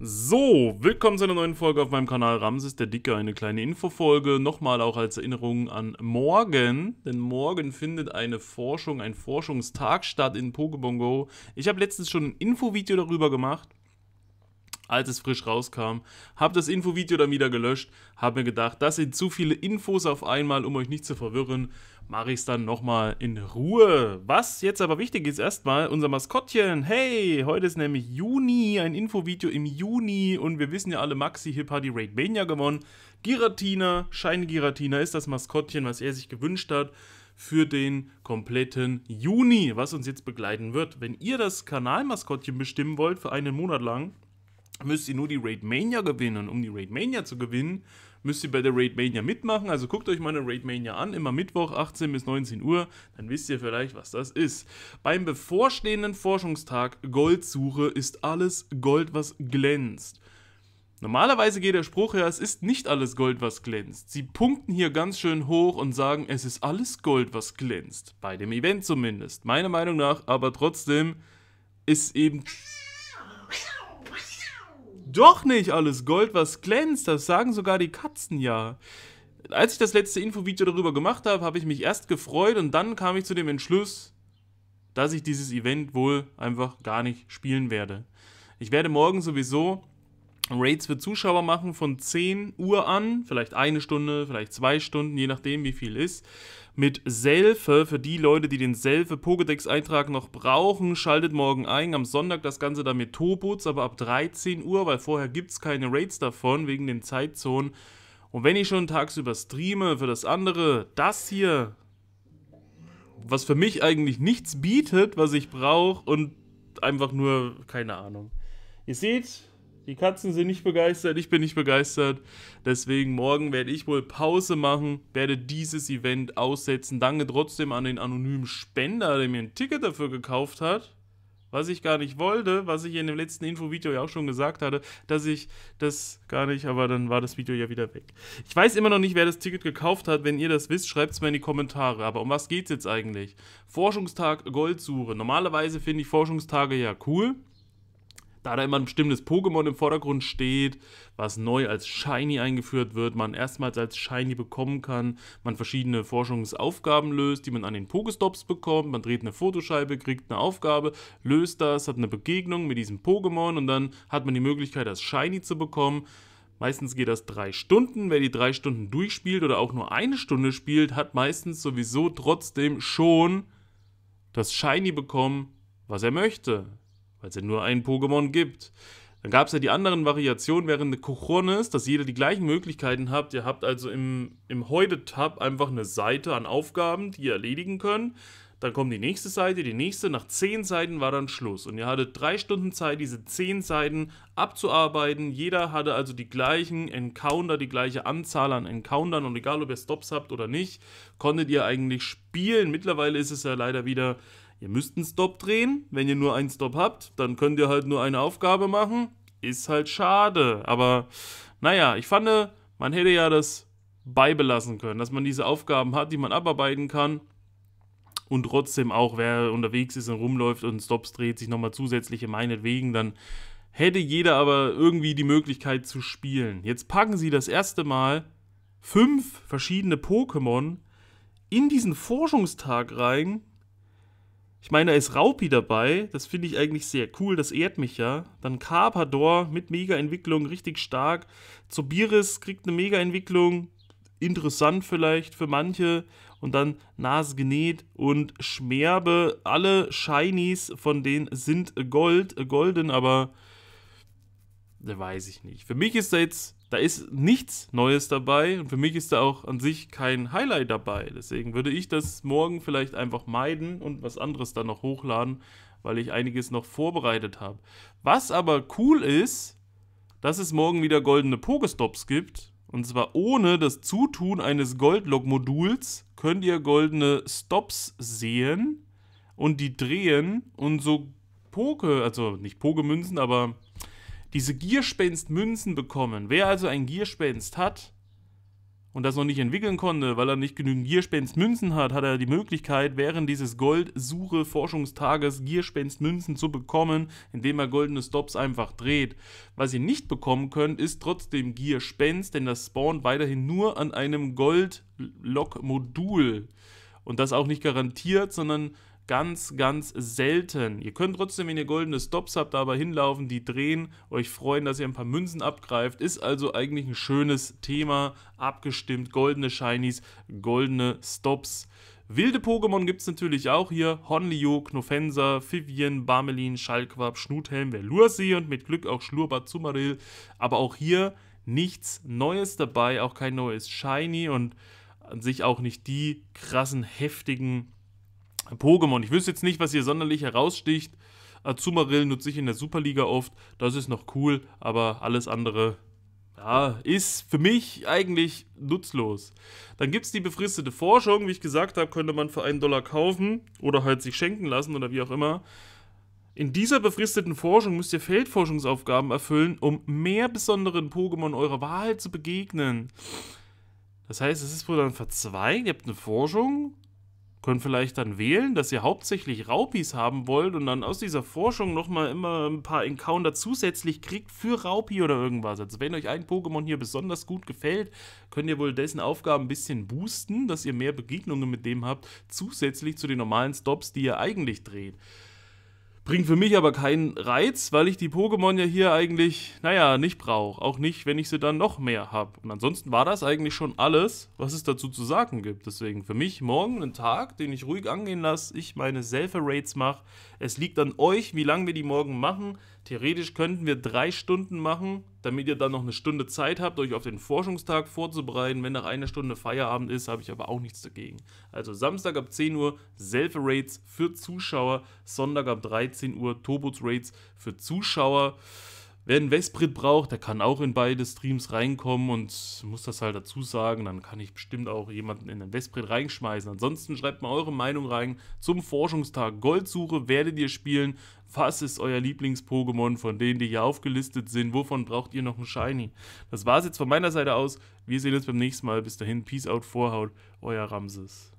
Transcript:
So, willkommen zu einer neuen Folge auf meinem Kanal Ramses der Dicke, eine kleine Infofolge, nochmal auch als Erinnerung an morgen, denn morgen findet eine Forschung, ein Forschungstag statt in Pokémon Go. Ich habe letztens schon ein Infovideo darüber gemacht, als es frisch rauskam, habe das Infovideo dann wieder gelöscht, habe mir gedacht, das sind zu viele Infos auf einmal, um euch nicht zu verwirren, mache ich es dann nochmal in Ruhe. Was jetzt aber wichtig ist, erstmal unser Maskottchen. Hey, heute ist nämlich Juni, ein Infovideo im Juni und wir wissen ja alle, Maxi Hip hat die Raid Mania gewonnen. Giratina, Shiny Giratina ist das Maskottchen, was er sich gewünscht hat für den kompletten Juni, was uns jetzt begleiten wird. Wenn ihr das Kanalmaskottchen bestimmen wollt für einen Monat lang, müsst ihr nur die Raid Mania gewinnen. Und um die Raid Mania zu gewinnen, müsst ihr bei der Raid Mania mitmachen. Also guckt euch mal eine Raid Mania an, immer Mittwoch 18 bis 19 Uhr, dann wisst ihr vielleicht, was das ist. Beim bevorstehenden Forschungstag Goldsuche ist alles Gold, was glänzt. Normalerweise geht der Spruch her, es ist nicht alles Gold, was glänzt. Sie punkten hier ganz schön hoch und sagen, es ist alles Gold, was glänzt. Bei dem Event zumindest. Meiner Meinung nach, aber trotzdem ist eben doch nicht alles Gold, was glänzt. Das sagen sogar die Katzen ja. Als ich das letzte Infovideo darüber gemacht habe, habe ich mich erst gefreut und dann kam ich zu dem Entschluss, dass ich dieses Event wohl einfach gar nicht spielen werde. Ich werde morgen sowieso Raids für Zuschauer machen von 10 Uhr an, vielleicht eine Stunde, vielleicht zwei Stunden, je nachdem wie viel ist. Mit Selfe, für die Leute, die den Selfe Pokédex-Eintrag noch brauchen, schaltet morgen ein. Am Sonntag das Ganze dann mit Toboots, aber ab 13 Uhr, weil vorher gibt es keine Raids davon, wegen den Zeitzonen. Und wenn ich schon tagsüber streame für das andere, das hier, was für mich eigentlich nichts bietet, was ich brauche und einfach nur, keine Ahnung. Ihr seht, die Katzen sind nicht begeistert, ich bin nicht begeistert. Deswegen morgen werde ich wohl Pause machen, werde dieses Event aussetzen. Danke trotzdem an den anonymen Spender, der mir ein Ticket dafür gekauft hat. Was ich gar nicht wollte, was ich in dem letzten Infovideo ja auch schon gesagt hatte, dass ich das gar nicht, aber dann war das Video ja wieder weg. Ich weiß immer noch nicht, wer das Ticket gekauft hat. Wenn ihr das wisst, schreibt es mir in die Kommentare. Aber um was geht es jetzt eigentlich? Forschungstag Goldsuche. Normalerweise finde ich Forschungstage ja cool da da immer ein bestimmtes Pokémon im Vordergrund steht, was neu als Shiny eingeführt wird, man erstmals als Shiny bekommen kann, man verschiedene Forschungsaufgaben löst, die man an den Pokestops bekommt, man dreht eine Fotoscheibe, kriegt eine Aufgabe, löst das, hat eine Begegnung mit diesem Pokémon und dann hat man die Möglichkeit, das Shiny zu bekommen. Meistens geht das drei Stunden. Wer die drei Stunden durchspielt oder auch nur eine Stunde spielt, hat meistens sowieso trotzdem schon das Shiny bekommen, was er möchte weil es ja nur ein Pokémon gibt. Dann gab es ja die anderen Variationen während der Kochonis, dass jeder die gleichen Möglichkeiten habt. Ihr habt also im, im Heute-Tab einfach eine Seite an Aufgaben, die ihr erledigen könnt. Dann kommt die nächste Seite, die nächste. Nach zehn Seiten war dann Schluss. Und ihr hattet drei Stunden Zeit, diese zehn Seiten abzuarbeiten. Jeder hatte also die gleichen Encounter, die gleiche Anzahl an Encountern. Und egal, ob ihr Stops habt oder nicht, konntet ihr eigentlich spielen. Mittlerweile ist es ja leider wieder Ihr müsst einen Stop drehen. Wenn ihr nur einen Stop habt, dann könnt ihr halt nur eine Aufgabe machen. Ist halt schade. Aber naja, ich fand, man hätte ja das beibelassen können, dass man diese Aufgaben hat, die man abarbeiten kann. Und trotzdem auch, wer unterwegs ist und rumläuft und Stops dreht, sich nochmal zusätzliche meinetwegen, dann hätte jeder aber irgendwie die Möglichkeit zu spielen. Jetzt packen sie das erste Mal fünf verschiedene Pokémon in diesen Forschungstag rein, ich meine, da ist Raupi dabei. Das finde ich eigentlich sehr cool. Das ehrt mich ja. Dann Carpador mit Mega-Entwicklung, richtig stark. Zobiris kriegt eine Mega-Entwicklung. Interessant vielleicht für manche. Und dann Nasgenäht und Schmerbe. Alle Shinies von denen sind Gold, golden, aber da weiß ich nicht. Für mich ist da jetzt, da ist nichts Neues dabei und für mich ist da auch an sich kein Highlight dabei. Deswegen würde ich das morgen vielleicht einfach meiden und was anderes dann noch hochladen, weil ich einiges noch vorbereitet habe. Was aber cool ist, dass es morgen wieder goldene Pokestops gibt. Und zwar ohne das Zutun eines Goldlog-Moduls könnt ihr goldene Stops sehen und die drehen und so Poke, also nicht poke aber diese Gierspenst-Münzen bekommen. Wer also ein Gierspenst hat und das noch nicht entwickeln konnte, weil er nicht genügend Gierspenst-Münzen hat, hat er die Möglichkeit, während dieses Goldsuche-Forschungstages Gierspenst-Münzen zu bekommen, indem er goldene Stops einfach dreht. Was ihr nicht bekommen könnt, ist trotzdem Gierspenst, denn das spawnt weiterhin nur an einem gold lock modul Und das auch nicht garantiert, sondern Ganz, ganz selten. Ihr könnt trotzdem, wenn ihr goldene Stops habt, aber hinlaufen, die drehen, euch freuen, dass ihr ein paar Münzen abgreift. Ist also eigentlich ein schönes Thema. Abgestimmt, goldene Shinies, goldene Stops. Wilde Pokémon gibt es natürlich auch hier. Honlio, Knofensa, Vivian, Barmelin, Schallquab, Schnuthelm, Velursee und mit Glück auch Schlurrbart, Zumarill. Aber auch hier nichts Neues dabei, auch kein neues Shiny und an sich auch nicht die krassen, heftigen Pokémon. Ich wüsste jetzt nicht, was hier sonderlich heraussticht. Azumarill äh, nutze ich in der Superliga oft. Das ist noch cool, aber alles andere ja, ist für mich eigentlich nutzlos. Dann gibt es die befristete Forschung. Wie ich gesagt habe, könnte man für einen Dollar kaufen oder halt sich schenken lassen oder wie auch immer. In dieser befristeten Forschung müsst ihr Feldforschungsaufgaben erfüllen, um mehr besonderen Pokémon eurer Wahl zu begegnen. Das heißt, es ist wohl dann verzweigt. Ihr habt eine Forschung, können vielleicht dann wählen, dass ihr hauptsächlich Raupis haben wollt und dann aus dieser Forschung nochmal immer ein paar Encounter zusätzlich kriegt für Raupi oder irgendwas. Also wenn euch ein Pokémon hier besonders gut gefällt, könnt ihr wohl dessen Aufgaben ein bisschen boosten, dass ihr mehr Begegnungen mit dem habt, zusätzlich zu den normalen Stops, die ihr eigentlich dreht. Bringt für mich aber keinen Reiz, weil ich die Pokémon ja hier eigentlich, naja, nicht brauche. Auch nicht, wenn ich sie dann noch mehr habe. Und ansonsten war das eigentlich schon alles, was es dazu zu sagen gibt. Deswegen für mich morgen ein Tag, den ich ruhig angehen lasse, ich meine Selfie-Rates mache. Es liegt an euch, wie lange wir die morgen machen. Theoretisch könnten wir drei Stunden machen damit ihr dann noch eine Stunde Zeit habt, euch auf den Forschungstag vorzubereiten. Wenn nach einer Stunde Feierabend ist, habe ich aber auch nichts dagegen. Also Samstag ab 10 Uhr Self-Rates für Zuschauer, Sonntag ab 13 Uhr Turbos-Rates für Zuschauer. Wer einen Westbrit braucht, der kann auch in beide Streams reinkommen und muss das halt dazu sagen. Dann kann ich bestimmt auch jemanden in den Westbrit reinschmeißen. Ansonsten schreibt mal eure Meinung rein zum Forschungstag. Goldsuche werdet ihr spielen. Was ist euer Lieblings-Pokémon von denen, die hier aufgelistet sind? Wovon braucht ihr noch einen Shiny? Das war's jetzt von meiner Seite aus. Wir sehen uns beim nächsten Mal. Bis dahin, Peace out, Vorhaut, euer Ramses.